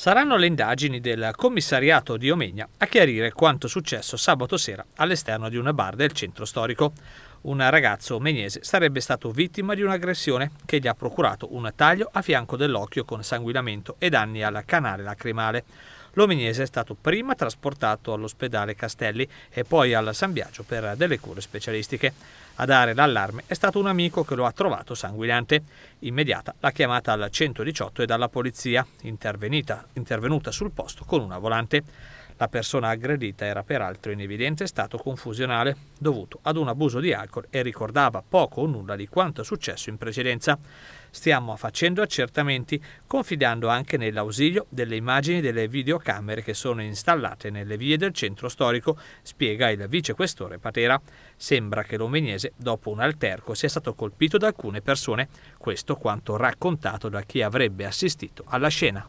Saranno le indagini del commissariato di Omegna a chiarire quanto successo sabato sera all'esterno di una bar del centro storico. Un ragazzo omegnese sarebbe stato vittima di un'aggressione che gli ha procurato un taglio a fianco dell'occhio con sanguinamento e danni al canale lacrimale. L'omegnese è stato prima trasportato all'ospedale Castelli e poi al San Biagio per delle cure specialistiche. A dare l'allarme è stato un amico che lo ha trovato sanguinante immediata la chiamata al 118 e dalla polizia, intervenuta sul posto con una volante. La persona aggredita era peraltro in evidente stato confusionale, dovuto ad un abuso di alcol e ricordava poco o nulla di quanto successo in precedenza. Stiamo facendo accertamenti, confidando anche nell'ausilio delle immagini delle videocamere che sono installate nelle vie del centro storico, spiega il vicequestore Patera. Sembra che l'omegnese, dopo un alterco, sia stato colpito da alcune persone. Questo quanto raccontato da chi avrebbe assistito alla scena.